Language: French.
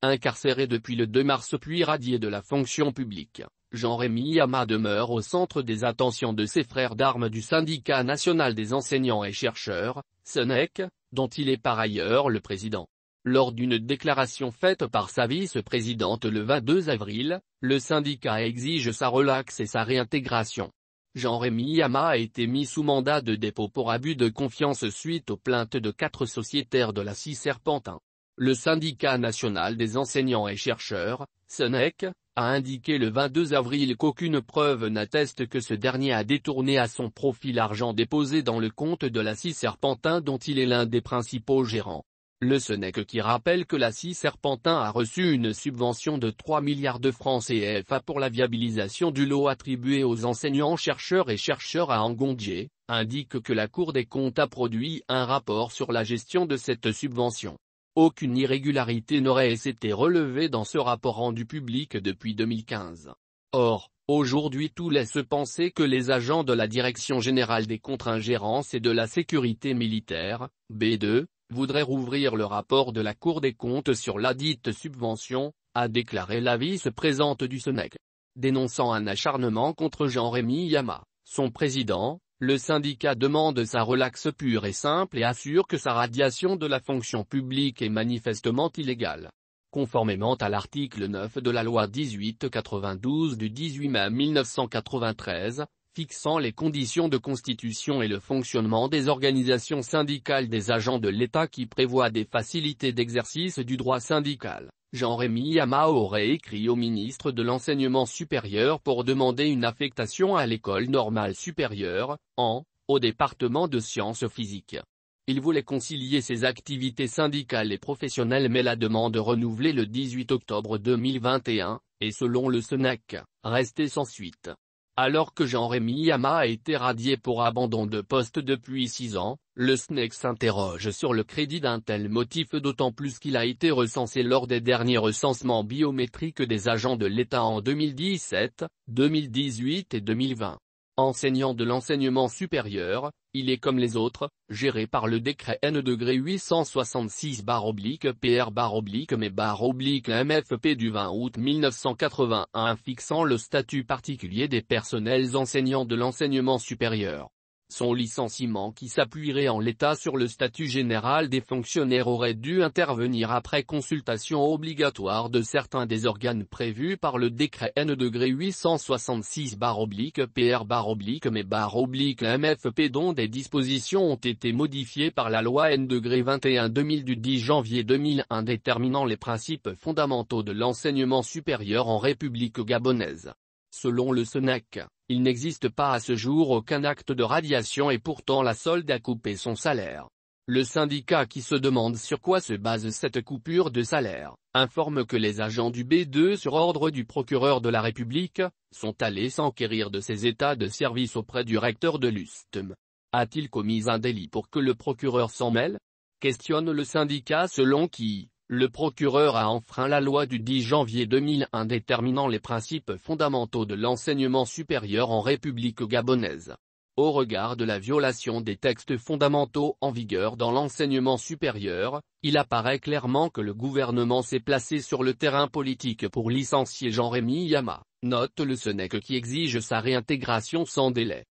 Incarcéré depuis le 2 mars puis radié de la fonction publique, Jean-Rémy Yama demeure au centre des attentions de ses frères d'armes du syndicat national des enseignants et chercheurs, SENEC, dont il est par ailleurs le président. Lors d'une déclaration faite par sa vice-présidente le 22 avril, le syndicat exige sa relaxe et sa réintégration. Jean-Rémy Yama a été mis sous mandat de dépôt pour abus de confiance suite aux plaintes de quatre sociétaires de la CIS Serpentin. Le syndicat national des enseignants et chercheurs, SENEC, a indiqué le 22 avril qu'aucune preuve n'atteste que ce dernier a détourné à son profit l'argent déposé dans le compte de la CIS Serpentin dont il est l'un des principaux gérants. Le SENEC qui rappelle que la CIS Serpentin a reçu une subvention de 3 milliards de francs CFA pour la viabilisation du lot attribué aux enseignants chercheurs et chercheurs à Angondier, indique que la Cour des comptes a produit un rapport sur la gestion de cette subvention. Aucune irrégularité n'aurait été relevée dans ce rapport rendu public depuis 2015. Or, aujourd'hui tout laisse penser que les agents de la Direction Générale des Contre-ingérences et de la Sécurité Militaire, B2, voudraient rouvrir le rapport de la Cour des comptes sur ladite subvention, a déclaré la vice-présente du Sénèque. Dénonçant un acharnement contre Jean-Rémy Yama, son président, le syndicat demande sa relaxe pure et simple et assure que sa radiation de la fonction publique est manifestement illégale. Conformément à l'article 9 de la loi 1892 du 18 mai 1993, fixant les conditions de constitution et le fonctionnement des organisations syndicales des agents de l'État qui prévoient des facilités d'exercice du droit syndical. Jean-Rémy Yama aurait écrit au ministre de l'Enseignement supérieur pour demander une affectation à l'école normale supérieure, en, au département de sciences physiques. Il voulait concilier ses activités syndicales et professionnelles mais la demande renouvelée le 18 octobre 2021, et selon le SENAC, restée sans suite. Alors que Jean-Rémy Yama a été radié pour abandon de poste depuis six ans, le SNEC s'interroge sur le crédit d'un tel motif d'autant plus qu'il a été recensé lors des derniers recensements biométriques des agents de l'État en 2017, 2018 et 2020. Enseignant de l'enseignement supérieur, il est comme les autres, géré par le décret N 866-PR mais oblique MFP du 20 août 1981 fixant le statut particulier des personnels enseignants de l'enseignement supérieur. Son licenciement qui s'appuierait en l'état sur le statut général des fonctionnaires aurait dû intervenir après consultation obligatoire de certains des organes prévus par le décret N 866-PR mais MFP dont des dispositions ont été modifiées par la loi N 21-2000 du 10 janvier 2001 déterminant les principes fondamentaux de l'enseignement supérieur en République gabonaise. Selon le SNEC, il n'existe pas à ce jour aucun acte de radiation et pourtant la solde a coupé son salaire. Le syndicat qui se demande sur quoi se base cette coupure de salaire, informe que les agents du B2 sur ordre du procureur de la République, sont allés s'enquérir de ses états de service auprès du recteur de l'USTM. A-t-il commis un délit pour que le procureur s'en mêle Questionne le syndicat selon qui, le procureur a enfreint la loi du 10 janvier 2001 déterminant les principes fondamentaux de l'enseignement supérieur en République gabonaise. Au regard de la violation des textes fondamentaux en vigueur dans l'enseignement supérieur, il apparaît clairement que le gouvernement s'est placé sur le terrain politique pour licencier Jean-Rémy Yama, note le Senec qui exige sa réintégration sans délai.